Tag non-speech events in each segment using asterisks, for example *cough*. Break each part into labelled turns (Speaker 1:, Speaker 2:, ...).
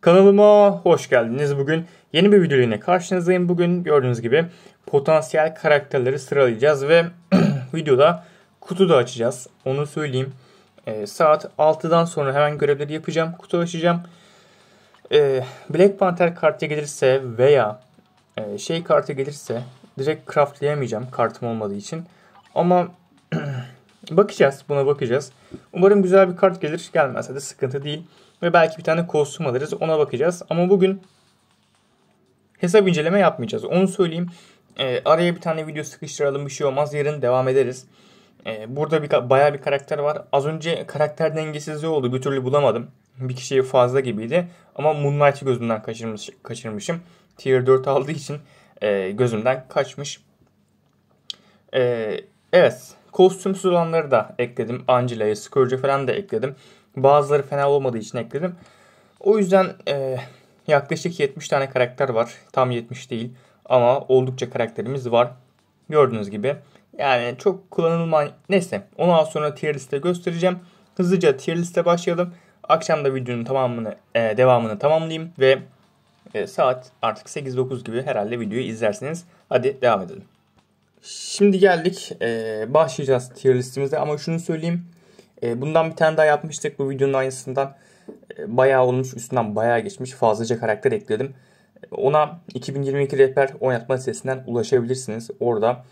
Speaker 1: Kanalıma hoş geldiniz. Bugün yeni bir video ile karşınızdayım. Bugün gördüğünüz gibi potansiyel karakterleri sıralayacağız ve *clears throat* videoda kutu da açacağız. Onu söyleyeyim. E, saat 6'dan sonra hemen görevleri yapacağım. Kutu açacağım. E, Black Panther kartı gelirse veya e, şey kartı gelirse direkt craftlayamayacağım kartım olmadığı için. Ama *clears throat* bakacağız. Buna bakacağız. Umarım güzel bir kart gelir. Gelmezse de sıkıntı değil. Ve belki bir tane kostüm alırız. Ona bakacağız. Ama bugün hesap inceleme yapmayacağız. Onu söyleyeyim. E, araya bir tane video sıkıştıralım. Bir şey olmaz. Yarın devam ederiz. E, burada bir, bayağı bir karakter var. Az önce karakter dengesizliği oldu. Bir türlü bulamadım. Bir kişiye fazla gibiydi. Ama Moonlight'ı gözümden kaçırmış, kaçırmışım. Tier 4 aldığı için e, gözümden kaçmış. E, evet. Kostümsüz olanları da ekledim. Angela'yı, Scourge'ı falan da ekledim. Bazıları fena olmadığı için ekledim. O yüzden e, yaklaşık 70 tane karakter var. Tam 70 değil ama oldukça karakterimiz var. Gördüğünüz gibi. Yani çok kullanılmayan... Neyse onu sonra tier liste göstereceğim. Hızlıca tier liste başlayalım. Akşam da videonun tamamını e, devamını tamamlayayım ve e, saat artık 8-9 gibi herhalde videoyu izlersiniz. Hadi devam edelim. Şimdi geldik. E, başlayacağız tier listimize ama şunu söyleyeyim. E, bundan bir tane daha yapmıştık. Bu videonun aynısından e, bayağı olmuş. Üstünden bayağı geçmiş. Fazlaca karakter ekledim. Ona 2022 rehber oynatma sitesinden ulaşabilirsiniz. Orada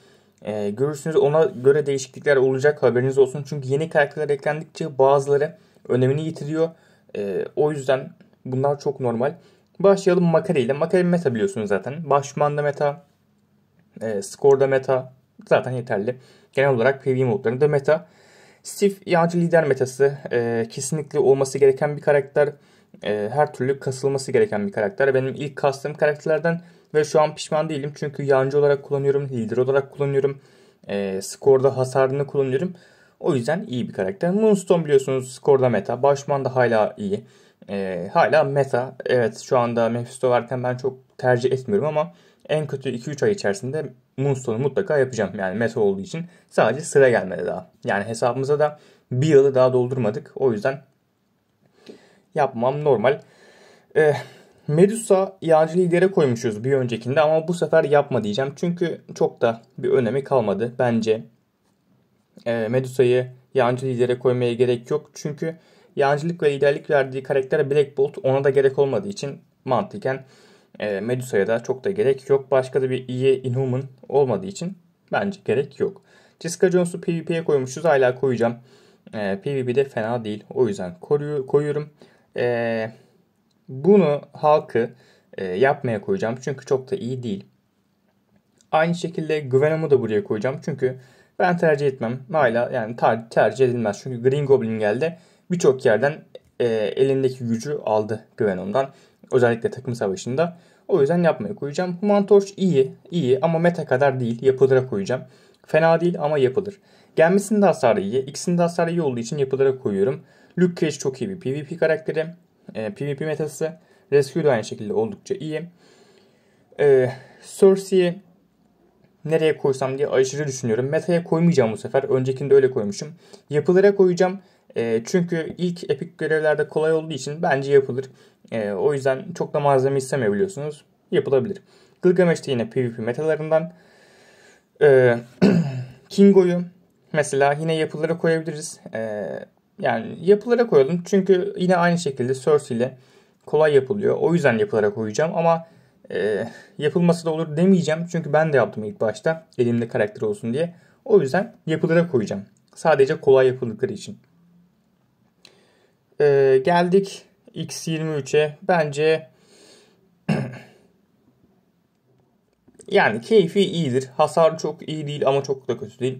Speaker 1: e, görürsünüz. Ona göre değişiklikler olacak haberiniz olsun. Çünkü yeni karakterler eklendikçe bazıları önemini yitiriyor. E, o yüzden bunlar çok normal. Başlayalım makale ile. Makale meta biliyorsunuz zaten. Başmanda meta, e, skorda meta zaten yeterli. Genel olarak PvE modlarında meta. Steve yağcı lider metası e, kesinlikle olması gereken bir karakter. E, her türlü kasılması gereken bir karakter. Benim ilk kastığım karakterlerden ve şu an pişman değilim. Çünkü yancı olarak kullanıyorum, lider olarak kullanıyorum. E, skorda hasarını kullanıyorum. O yüzden iyi bir karakter. Moonstone biliyorsunuz skorda meta. Başman da hala iyi. E, hala meta. Evet şu anda Mephisto varken ben çok tercih etmiyorum ama en kötü 2-3 ay içerisinde Moonstone'u mutlaka yapacağım. Yani meta olduğu için sadece sıra gelmedi daha. Yani hesabımıza da bir yılı daha doldurmadık. O yüzden yapmam normal. E, Medusa yancı lidere koymuşuz bir öncekinde ama bu sefer yapma diyeceğim. Çünkü çok da bir önemi kalmadı bence. E, Medusa'yı yancı lidere koymaya gerek yok. Çünkü Yancılık ve liderlik verdiği karaktere Black Bolt ona da gerek olmadığı için mantıken e, Medusa'ya da çok da gerek yok. Başka da bir iyi e Inhuman olmadığı için bence gerek yok. Jessica Jones'u PvP'ye koymuşuz. Hala koyacağım. E, de fena değil. O yüzden koruyor, koyuyorum. E, bunu halkı e, yapmaya koyacağım. Çünkü çok da iyi değil. Aynı şekilde Gwenham'ı da buraya koyacağım. Çünkü ben tercih etmem. Hala yani ter- tercih edilmez. Çünkü Green Goblin geldi birçok yerden e, elindeki gücü aldı Güven ondan. Özellikle takım savaşında. O yüzden yapmaya koyacağım. Human Torch iyi, iyi ama meta kadar değil. Yapılara koyacağım. Fena değil ama yapılır. Gelmesinin de hasarı iyi. İkisinin de hasarı iyi olduğu için yapılara koyuyorum. Luke Cage çok iyi bir PvP karakteri. E, PvP metası. Rescue de aynı şekilde oldukça iyi. E, Cersei'yi nereye koysam diye aşırı düşünüyorum. Meta'ya koymayacağım bu sefer. Öncekinde öyle koymuşum. Yapılara koyacağım. E, çünkü ilk epik görevlerde kolay olduğu için bence yapılır. E, o yüzden çok da malzeme istemeyebiliyorsunuz. Yapılabilir. Gilgamesh de yine PvP metalarından. E, *clears throat* Kingo'yu mesela yine yapılara koyabiliriz. E, yani yapılara koyalım. Çünkü yine aynı şekilde Source ile kolay yapılıyor. O yüzden yapılara koyacağım ama e, yapılması da olur demeyeceğim. Çünkü ben de yaptım ilk başta elimde karakter olsun diye. O yüzden yapılara koyacağım. Sadece kolay yapıldıkları için. Ee, geldik X23'e. Bence *clears throat* yani keyfi iyidir. Hasar çok iyi değil ama çok da kötü değil.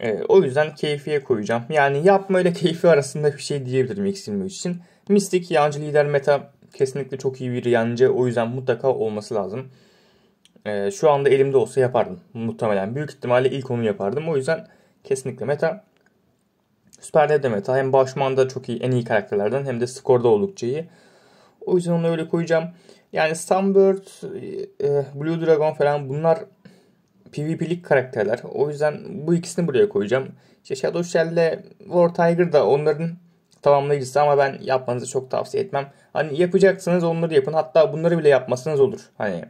Speaker 1: Ee, o yüzden keyfiye koyacağım. Yani yapma ile keyfi arasında bir şey diyebilirim X23 için. Mystic yancı lider meta kesinlikle çok iyi bir yancı. O yüzden mutlaka olması lazım. Ee, şu anda elimde olsa yapardım muhtemelen. Büyük ihtimalle ilk onu yapardım. O yüzden kesinlikle meta. Süper Nedimeta hem Başman'da çok iyi, en iyi karakterlerden hem de skorda oldukça iyi. O yüzden onu öyle koyacağım. Yani Sunbird, e, e, Blue Dragon falan bunlar PvP'lik karakterler. O yüzden bu ikisini buraya koyacağım. İşte Shadow Shell War Tiger da onların tamamlayıcısı ama ben yapmanızı çok tavsiye etmem. Hani yapacaksanız onları yapın. Hatta bunları bile yapmasanız olur. Hani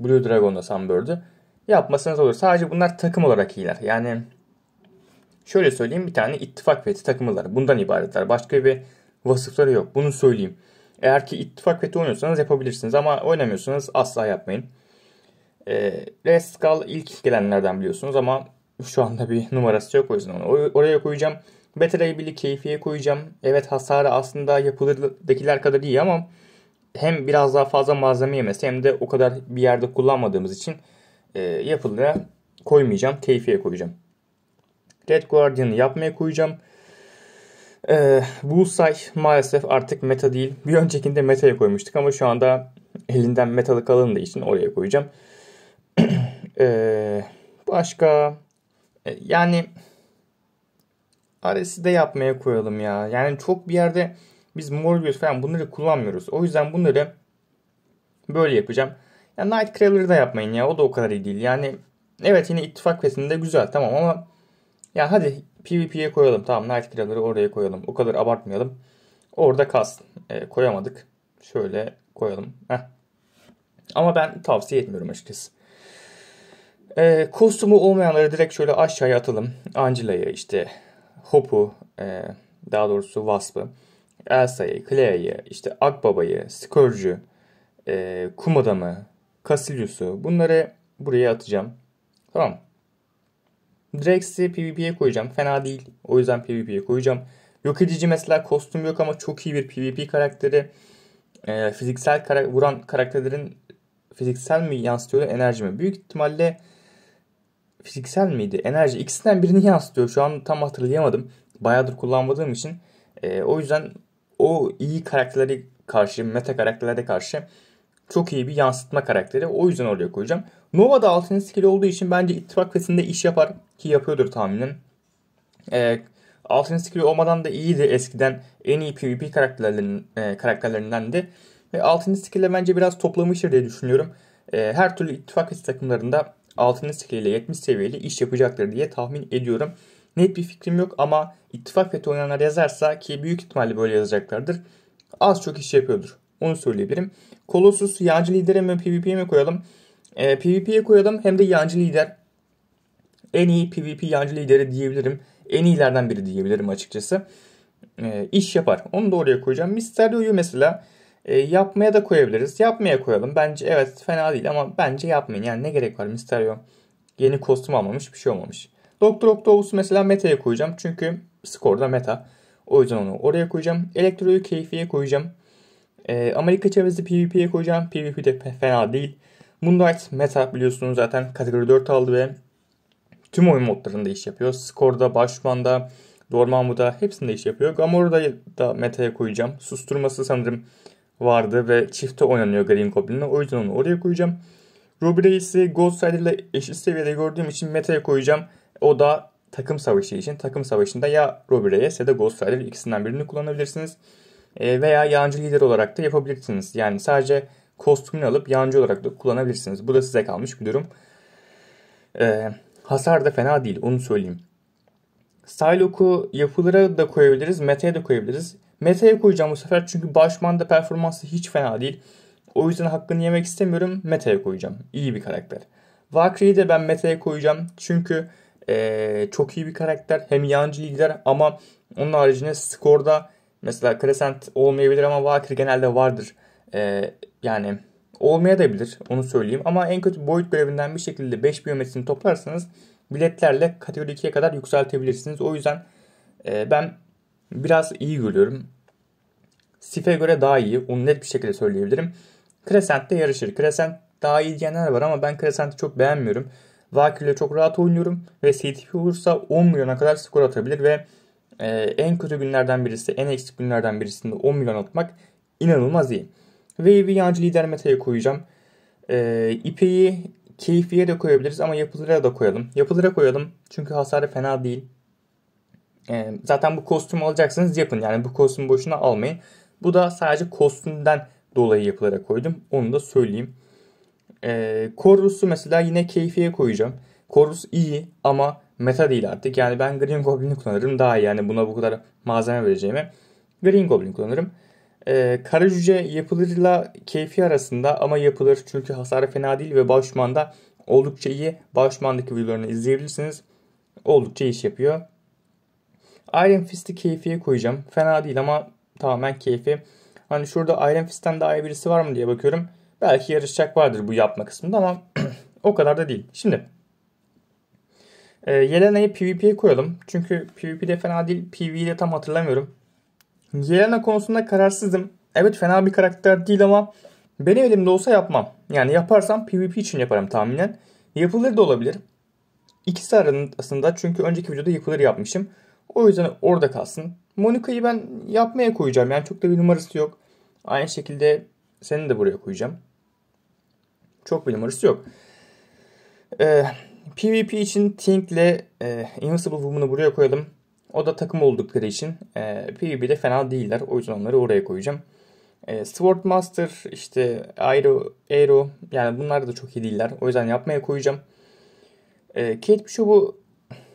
Speaker 1: Blue Dragon'da Sunbird'ü yapmasanız olur. Sadece bunlar takım olarak iyiler. Yani Şöyle söyleyeyim bir tane ittifak fethi takımları bundan ibaretler. Başka bir vasıfları yok. Bunu söyleyeyim. Eğer ki ittifak fethi oynuyorsanız yapabilirsiniz ama oynamıyorsanız asla yapmayın. E, ee, Red ilk gelenlerden biliyorsunuz ama şu anda bir numarası yok o yüzden onu oraya koyacağım. Better Able'i keyfiye koyacağım. Evet hasarı aslında yapılırdakiler kadar iyi ama hem biraz daha fazla malzeme yemesi hem de o kadar bir yerde kullanmadığımız için e, yapılıra koymayacağım. Keyfiye koyacağım. Red Guardian'ı yapmaya koyacağım. Ee, Bullseye maalesef artık meta değil. Bir öncekinde meta'ya koymuştuk ama şu anda elinden metalı kalındığı için oraya koyacağım. *clears throat* ee, başka e, yani Ares'i de yapmaya koyalım ya. Yani çok bir yerde biz Morbius falan bunları kullanmıyoruz. O yüzden bunları böyle yapacağım. Ya Nightcrawler'ı da yapmayın ya. O da o kadar iyi değil. Yani evet yine ittifak fesinde güzel tamam ama yani hadi PvP'ye koyalım. Tamam Night Killer'ları oraya koyalım. O kadar abartmayalım. Orada kalsın. E, koyamadık. Şöyle koyalım. Heh. Ama ben tavsiye etmiyorum açıkçası. E, kostümü olmayanları direkt şöyle aşağıya atalım. Angela'yı işte Hop'u e, daha doğrusu Wasp'ı Elsa'yı, Clea'yı, işte Akbaba'yı, Scourge'ü, e, Kum Adam'ı, Cassilius'u bunları buraya atacağım. Tamam Drax'i PvP'ye koyacağım. Fena değil. O yüzden PvP'ye koyacağım. Yok edici mesela kostüm yok ama çok iyi bir PvP karakteri. E, fiziksel kara vuran karakterlerin fiziksel mi yansıtıyor enerji mi? Büyük ihtimalle fiziksel miydi? Enerji. İkisinden birini *laughs* yansıtıyor. Şu an tam hatırlayamadım. Bayağıdır kullanmadığım için. E, o yüzden o iyi karakterleri karşı, meta karakterlere karşı çok iyi bir yansıtma karakteri. O yüzden oraya koyacağım. Nova da 6. skill olduğu için bence ittifak fesinde iş yapar ki yapıyordur tahminen. E, 6. skill olmadan da iyiydi eskiden en iyi PvP karakterlerin, e, karakterlerindendi. Ve 6. skill bence biraz toplamıştır diye düşünüyorum. E, her türlü ittifak fesi takımlarında 6. skill ile 70 seviyeli iş yapacaktır diye tahmin ediyorum. Net bir fikrim yok ama ittifak fethi oynayanlar yazarsa ki büyük ihtimalle böyle yazacaklardır. Az çok iş yapıyordur. Onu söyleyebilirim. Colossus'u yancı lidere mi PvP'ye mi koyalım? E, ee, PvP'ye koyalım hem de yancı lider. En iyi PvP yancı lideri diyebilirim. En iyilerden biri diyebilirim açıkçası. E, iş yapar. Onu da oraya koyacağım. Mysterio'yu mesela e, yapmaya da koyabiliriz. Yapmaya koyalım. Bence evet fena değil ama bence yapmayın. Yani ne gerek var Mysterio? Yeni kostüm almamış bir şey olmamış. Doktor Octopus'u mesela meta'ya koyacağım. Çünkü skorda meta. O yüzden onu oraya koyacağım. Elektroyu keyfiye koyacağım. E, Amerika çevresi PvP'ye koyacağım. PvP de fena değil. Moonlight Meta biliyorsunuz zaten kategori 4 aldı ve tüm oyun modlarında iş yapıyor. Skorda, Başman'da, Dormammu'da hepsinde iş yapıyor. Gamora'da da meta'ya koyacağım. Susturması sanırım vardı ve çifte oynanıyor Green Goblin'le. O yüzden onu oraya koyacağım. Ruby Reyes'i Gold Strider ile eşit seviyede gördüğüm için meta'ya koyacağım. O da takım savaşı için. Takım savaşında ya Ruby Reyes ya da Gold Strider ikisinden birini kullanabilirsiniz. E, veya yancı lider olarak da yapabilirsiniz. Yani sadece kostümünü alıp yancı olarak da kullanabilirsiniz. Bu da size kalmış bir durum. Ee, hasar da fena değil onu söyleyeyim. Stylock'u yapılara da koyabiliriz. Meta'ya da koyabiliriz. Meta'ya koyacağım bu sefer çünkü Başman'da performansı hiç fena değil. O yüzden hakkını yemek istemiyorum. Meta'ya koyacağım. İyi bir karakter. Valkyrie'yi de ben Meta'ya koyacağım. Çünkü ee, çok iyi bir karakter. Hem yancı lider ama onun haricinde skorda mesela Crescent olmayabilir ama Valkyrie genelde vardır. E, yani olmayabilir onu söyleyeyim. Ama en kötü boyut görevinden bir şekilde 5 biyometrisini toplarsanız biletlerle kategori 2'ye kadar yükseltebilirsiniz. O yüzden e, ben biraz iyi görüyorum. Sif'e göre daha iyi. Onu net bir şekilde söyleyebilirim. Crescent de yarışır. Crescent daha iyi diyenler var ama ben Crescent'i çok beğenmiyorum. Vakil'le çok rahat oynuyorum ve CTP olursa 10 milyona kadar skor atabilir ve e, en kötü günlerden birisi, en eksik günlerden birisinde 10 milyon atmak inanılmaz iyi. Ve bir yancı lider metaya koyacağım. E, ipeyi keyfiye de koyabiliriz ama yapılara da koyalım. Yapılara koyalım çünkü hasarı fena değil. E, zaten bu kostüm alacaksınız yapın. Yani bu kostüm boşuna almayın. Bu da sadece kostümden dolayı yapılara koydum. Onu da söyleyeyim. E, Korus'u mesela yine keyfiye koyacağım. Korus iyi ama meta değil artık. Yani ben Green Goblin'i kullanırım daha iyi. Yani buna bu kadar malzeme vereceğime Green Goblin kullanırım. E, ee, Karacüce yapılırla keyfi arasında ama yapılır çünkü hasarı fena değil ve Başman'da oldukça iyi. Başman'daki videolarını izleyebilirsiniz. Oldukça iş yapıyor. Iron Fist'i keyfiye koyacağım. Fena değil ama tamamen keyfi. Hani şurada Iron Fist'ten daha iyi birisi var mı diye bakıyorum. Belki yarışacak vardır bu yapma kısmında ama *clears throat* o kadar da değil. Şimdi e, Yelena'yı PvP'ye koyalım. Çünkü PvP'de fena değil. PvE'de tam hatırlamıyorum. Yelena konusunda kararsızdım. Evet fena bir karakter değil ama benim elimde olsa yapmam. Yani yaparsam PvP için yaparım tahminen. Yapılır da olabilir. İkisi arasında çünkü önceki videoda yapılır yapmışım. O yüzden orada kalsın. Monika'yı ben yapmaya koyacağım. Yani çok da bir numarası yok. Aynı şekilde seni de buraya koyacağım. Çok bir numarası yok. Ee, PvP için Tink'le e, Invincible Woman'ı buraya koyalım. O da takım oldukları için e, de fena değiller. O yüzden onları oraya koyacağım. E, Sword işte Aero, Aero yani bunlar da çok iyi değiller. O yüzden yapmaya koyacağım. E, Kate bu,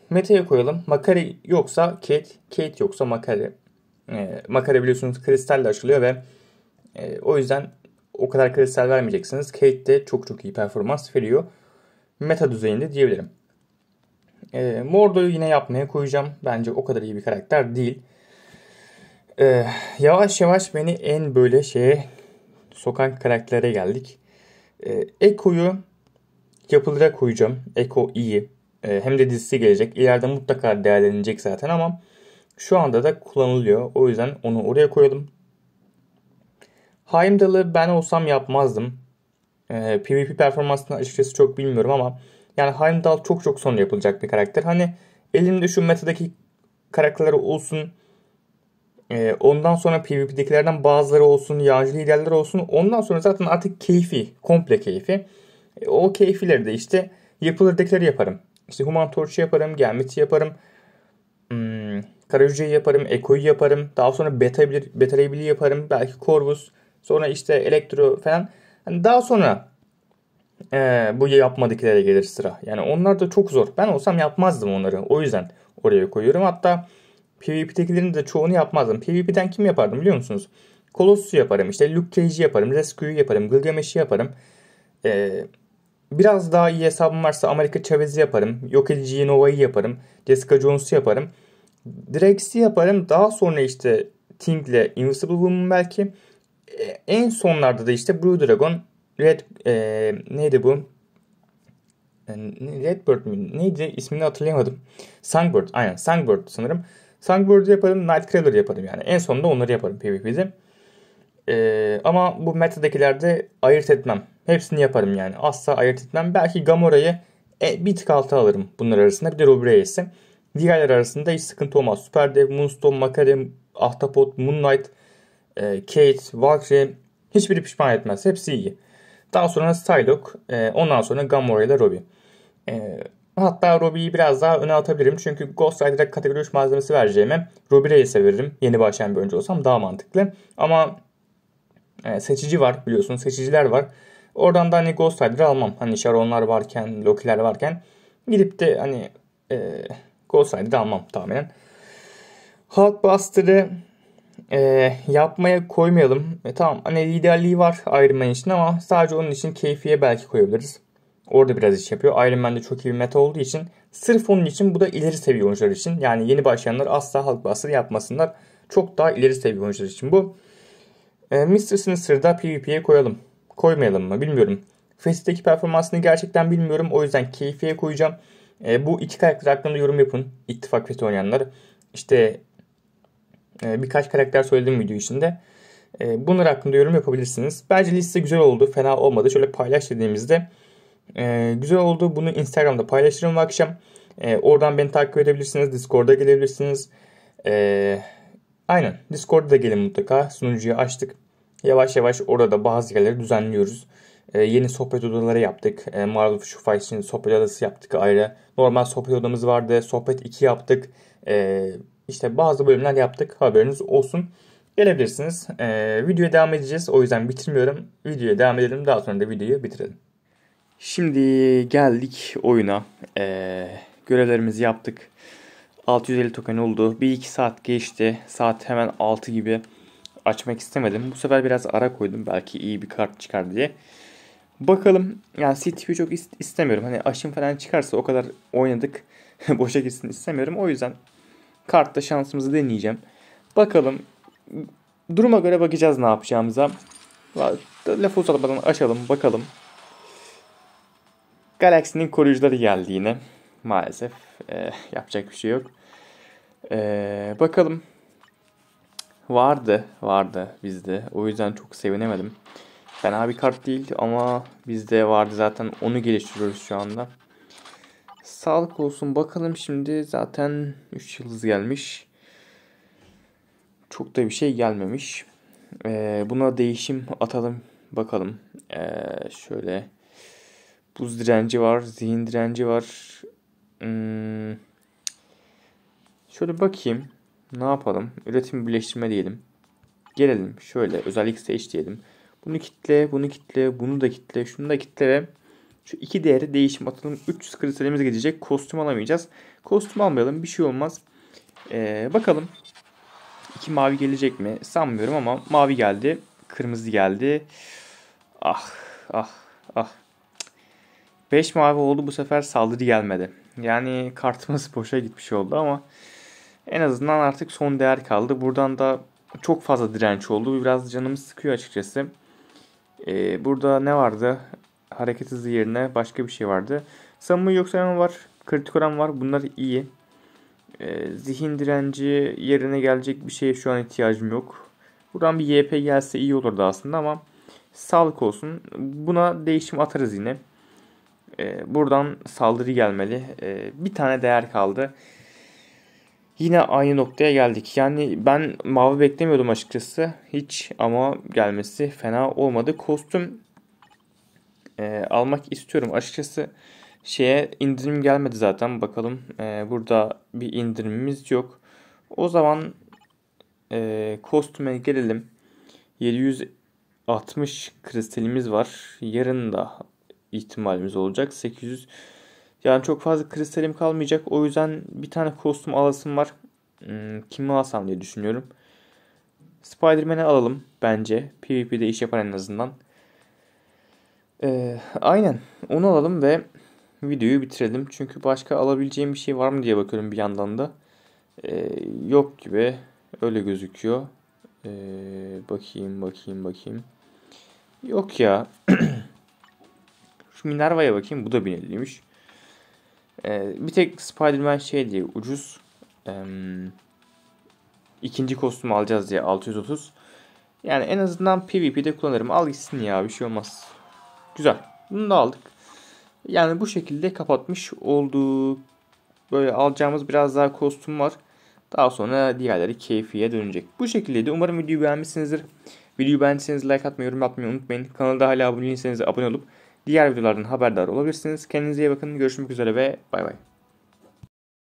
Speaker 1: Meta'ya koyalım. Makari yoksa Kate, Kate yoksa Makari. E, Makari biliyorsunuz kristalle açılıyor ve e, o yüzden o kadar kristal vermeyeceksiniz. Kate de çok çok iyi performans veriyor. Meta düzeyinde diyebilirim. E, Mordo'yu yine yapmaya koyacağım. Bence o kadar iyi bir karakter değil. E, yavaş yavaş beni en böyle şeye sokan karaktere geldik. E, Eko'yu yapılara koyacağım. Eko iyi. E, hem de dizisi gelecek. İleride mutlaka değerlenecek zaten ama şu anda da kullanılıyor. O yüzden onu oraya koyalım. Heimdall'ı ben olsam yapmazdım. E, PvP performansını açıkçası çok bilmiyorum ama yani Heimdall çok çok sonra yapılacak bir karakter. Hani elimde şu metadaki karakterler olsun. E, ondan sonra PvP'dekilerden bazıları olsun. Yağcı liderler olsun. Ondan sonra zaten artık keyfi. Komple keyfi. E, o keyfileri de işte yapılırdakileri yaparım. İşte Human Torch'u yaparım. Gelmit'i yaparım. Hmm, Karayüce'yi yaparım. Eko'yu yaparım. Daha sonra Beta, Beta yaparım. Belki Corvus. Sonra işte Elektro falan. Yani daha sonra e, bu yapmadıklara gelir sıra. Yani onlar da çok zor. Ben olsam yapmazdım onları. O yüzden oraya koyuyorum. Hatta PvP'tekilerin de çoğunu yapmazdım. PvP'den kim yapardım biliyor musunuz? Colossus'u yaparım. işte Luke Cage'i yaparım. Rescue'yu yaparım. Gilgamesh'i yaparım. Ee, biraz daha iyi hesabım varsa Amerika Chavez'i yaparım. Yok ediciyi Nova'yı yaparım. Jessica Jones'u yaparım. Drax'i yaparım. Daha sonra işte Thing'le Invisible Woman belki. Ee, en sonlarda da işte Blue Dragon, Red e, neydi bu? E, Redbird mi Neydi? İsmini hatırlayamadım. Songbird. Aynen. Songbird sanırım. Songbird'ı yaparım. Nightcrawler yaparım yani. En sonunda onları yaparım PvP'de. Ee, ama bu metadakilerde ayırt etmem. Hepsini yaparım yani. Asla ayırt etmem. Belki Gamora'yı e, bir tık alta alırım bunlar arasında. Bir de Rubreyes'i. Diğerler arasında hiç sıkıntı olmaz. Süper Dev, Moonstone, Makare, Ahtapot, Moonlight, Knight, e, Kate, Valkyrie hiçbiri pişman etmez. Hepsi iyi. Daha sonra Psylocke, ondan sonra Gamora ile Robbie. hatta Robbie'yi biraz daha öne atabilirim. Çünkü Ghost Rider'a kategori 3 malzemesi vereceğime Robbie Reyes'e veririm. Yeni başlayan bir oyuncu olsam daha mantıklı. Ama e, seçici var biliyorsun. Seçiciler var. Oradan da hani Ghost Rider'ı almam. Hani Sharon'lar varken, Loki'ler varken gidip de hani e, Ghost Rider'ı almam tamamen. Hulkbuster'ı e, yapmaya koymayalım. E, tamam hani liderliği var Iron Man için ama sadece onun için keyfiye belki koyabiliriz. Orada biraz iş yapıyor. Iron Man'de çok iyi bir meta olduğu için sırf onun için bu da ileri seviye oyuncular için. Yani yeni başlayanlar asla halk bastırı yapmasınlar. Çok daha ileri seviye oyuncular için bu. E, Mr. Sinister'da PvP'ye koyalım. Koymayalım mı bilmiyorum. Fest'teki performansını gerçekten bilmiyorum. O yüzden keyfiye koyacağım. E, bu iki karakter hakkında yorum yapın. İttifak Fest oynayanlar. İşte ee, birkaç karakter söyledim video içinde. E, bunlar hakkında yorum yapabilirsiniz. Bence liste güzel oldu. Fena olmadı. Şöyle paylaş dediğimizde ee, güzel oldu. Bunu Instagram'da paylaşırım bu akşam. oradan beni takip edebilirsiniz. Discord'a gelebilirsiniz. aynen. Discord'a da gelin mutlaka. Sunucuyu açtık. Yavaş yavaş orada bazı yerleri düzenliyoruz. yeni sohbet odaları yaptık. E, Marvel Şufa için sohbet odası yaptık ayrı. Normal sohbet odamız vardı. Sohbet 2 yaptık. E, işte bazı bölümler yaptık haberiniz olsun. Gelebilirsiniz. Ee, videoya devam edeceğiz. O yüzden bitirmiyorum. Videoya devam edelim. Daha sonra da videoyu bitirelim. Şimdi geldik oyuna. Ee, görevlerimizi yaptık. 650 token oldu. Bir iki saat geçti. Saat hemen 6 gibi açmak istemedim. Bu sefer biraz ara koydum. Belki iyi bir kart çıkar diye. Bakalım. Yani CTP'yi çok istemiyorum. Hani aşım falan çıkarsa o kadar oynadık. *laughs* Boşa gitsin istemiyorum. O yüzden Kartta şansımızı deneyeceğim. Bakalım. Duruma göre bakacağız ne yapacağımıza. Lafı uzatmadan açalım bakalım. Galaxy'nin koruyucuları geldi yine. Maalesef e, yapacak bir şey yok. E, bakalım. Vardı, vardı bizde. O yüzden çok sevinemedim. Fena bir kart değil ama bizde vardı zaten. Onu geliştiriyoruz şu anda. Sağlık olsun bakalım şimdi zaten 3 yıldız gelmiş. Çok da bir şey gelmemiş. Ee, buna değişim atalım bakalım. Ee, şöyle buz direnci var, zihin direnci var. Hmm. Şöyle bakayım. Ne yapalım? Üretim birleştirme diyelim. Gelelim şöyle özellik seç diyelim. Bunu kitle, bunu kitle, bunu da kitle, şunu da kitle ve şu iki değeri değişim atalım. 300 kristalimiz gidecek. Kostüm alamayacağız. Kostüm almayalım. Bir şey olmaz. Ee, bakalım. İki mavi gelecek mi? Sanmıyorum ama mavi geldi. Kırmızı geldi. Ah ah ah. 5 mavi oldu bu sefer saldırı gelmedi. Yani kartımız *laughs* boşa gitmiş oldu ama en azından artık son değer kaldı. Buradan da çok fazla direnç oldu. Biraz canımı sıkıyor açıkçası. Ee, burada ne vardı? hareket hızı yerine başka bir şey vardı. Samu yok sayma var. Kritik oran var. Bunlar iyi. E, zihin direnci yerine gelecek bir şeye şu an ihtiyacım yok. Buradan bir YP gelse iyi olurdu aslında ama sağlık olsun. Buna değişim atarız yine. E, buradan saldırı gelmeli. E, bir tane değer kaldı. Yine aynı noktaya geldik. Yani ben mavi beklemiyordum açıkçası. Hiç ama gelmesi fena olmadı. Kostüm e, almak istiyorum. Açıkçası şeye indirim gelmedi zaten. Bakalım e, burada bir indirimimiz yok. O zaman e, ee, kostüme gelelim. 760 kristalimiz var. Yarın da ihtimalimiz olacak. 800 yani çok fazla kristalim kalmayacak. O yüzden bir tane kostüm alasım var. Hmm, kimi alsam diye düşünüyorum. Spider-Man'i alalım bence. PvP'de iş yapan en azından. Ee, aynen onu alalım ve videoyu bitirelim. Çünkü başka alabileceğim bir şey var mı diye bakıyorum bir yandan da. Ee, yok gibi öyle gözüküyor. Ee, bakayım bakayım bakayım. Yok ya. *clears throat* Şu Minerva'ya bakayım bu da 1050'ymiş. Ee, bir tek Spider-Man şey diye ucuz. Ee, ikinci kostümü alacağız diye 630. Yani en azından PvP'de kullanırım. Al gitsin ya bir şey olmaz. Güzel. Bunu da aldık. Yani bu şekilde kapatmış olduk. Böyle alacağımız biraz daha kostüm var. Daha sonra diğerleri keyfiye dönecek. Bu şekilde de Umarım videoyu beğenmişsinizdir. Videoyu beğendiyseniz like atmayı, yorum atmayı unutmayın. Kanalda hala abone değilseniz abone olup diğer videolardan haberdar olabilirsiniz. Kendinize iyi bakın. Görüşmek üzere ve bay bay.